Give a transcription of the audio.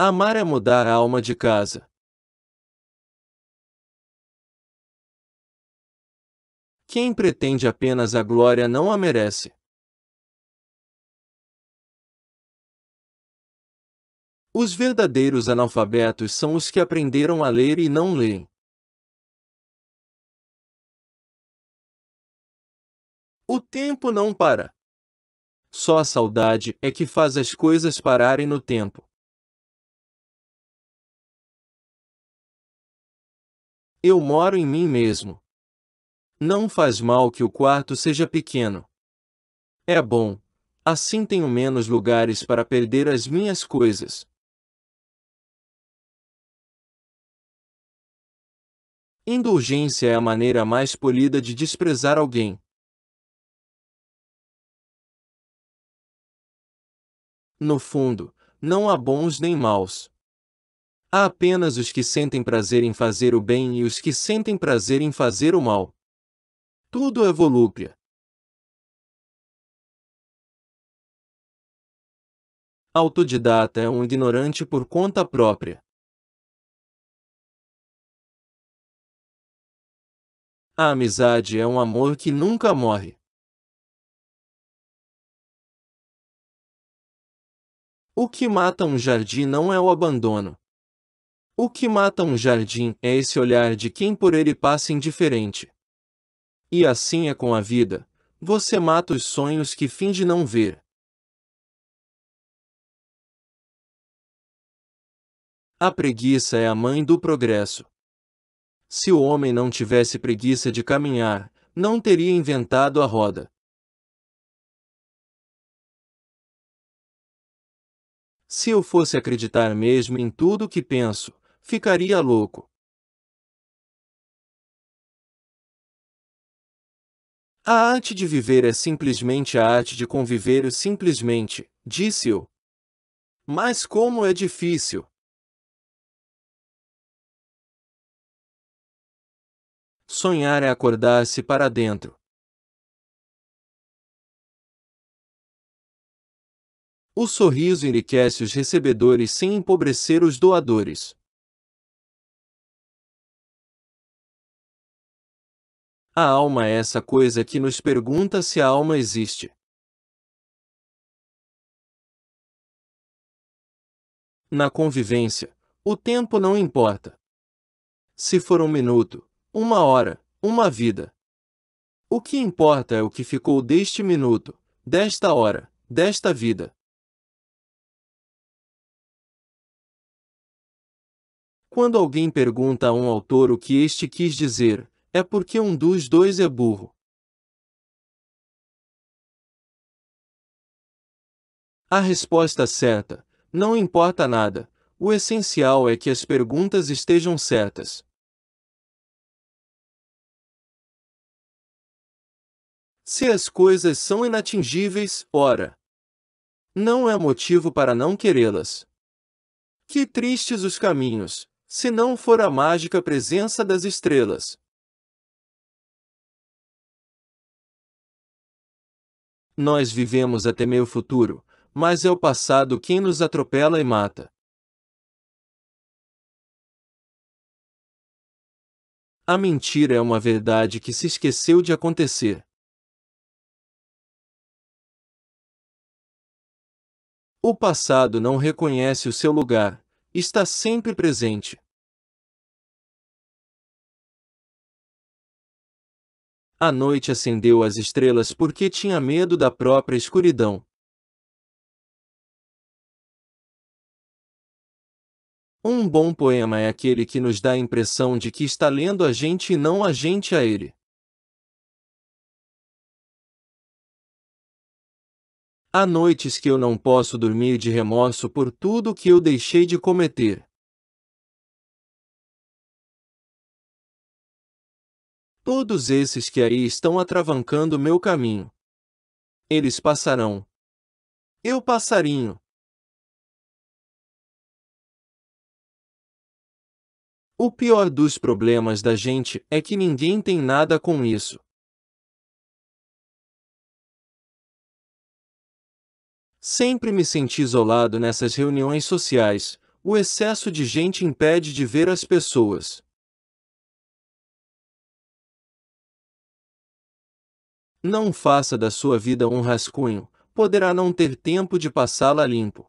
Amar é mudar a alma de casa. Quem pretende apenas a glória não a merece. Os verdadeiros analfabetos são os que aprenderam a ler e não leem. O tempo não para. Só a saudade é que faz as coisas pararem no tempo. Eu moro em mim mesmo. Não faz mal que o quarto seja pequeno. É bom, assim tenho menos lugares para perder as minhas coisas. Indulgência é a maneira mais polida de desprezar alguém. No fundo, não há bons nem maus. Há apenas os que sentem prazer em fazer o bem e os que sentem prazer em fazer o mal. Tudo é volúpia. Autodidata é um ignorante por conta própria. A amizade é um amor que nunca morre. O que mata um jardim não é o abandono. O que mata um jardim é esse olhar de quem por ele passa indiferente. E assim é com a vida, você mata os sonhos que finge não ver. A preguiça é a mãe do progresso. Se o homem não tivesse preguiça de caminhar, não teria inventado a roda. Se eu fosse acreditar mesmo em tudo o que penso, Ficaria louco. A arte de viver é simplesmente a arte de conviver simplesmente, disse-o. Mas como é difícil. Sonhar é acordar-se para dentro. O sorriso enriquece os recebedores sem empobrecer os doadores. A alma é essa coisa que nos pergunta se a alma existe. Na convivência, o tempo não importa. Se for um minuto, uma hora, uma vida. O que importa é o que ficou deste minuto, desta hora, desta vida. Quando alguém pergunta a um autor o que este quis dizer, é porque um dos dois é burro. A resposta certa não importa nada, o essencial é que as perguntas estejam certas. Se as coisas são inatingíveis, ora, não é motivo para não querê-las. Que tristes os caminhos, se não for a mágica presença das estrelas. Nós vivemos até meio futuro, mas é o passado quem nos atropela e mata. A mentira é uma verdade que se esqueceu de acontecer. O passado não reconhece o seu lugar, está sempre presente. A noite acendeu as estrelas porque tinha medo da própria escuridão. Um bom poema é aquele que nos dá a impressão de que está lendo a gente e não a gente a ele. Há noites que eu não posso dormir de remorso por tudo que eu deixei de cometer. Todos esses que aí estão atravancando meu caminho. Eles passarão. Eu passarinho. O pior dos problemas da gente é que ninguém tem nada com isso. Sempre me senti isolado nessas reuniões sociais. O excesso de gente impede de ver as pessoas. Não faça da sua vida um rascunho, poderá não ter tempo de passá-la limpo.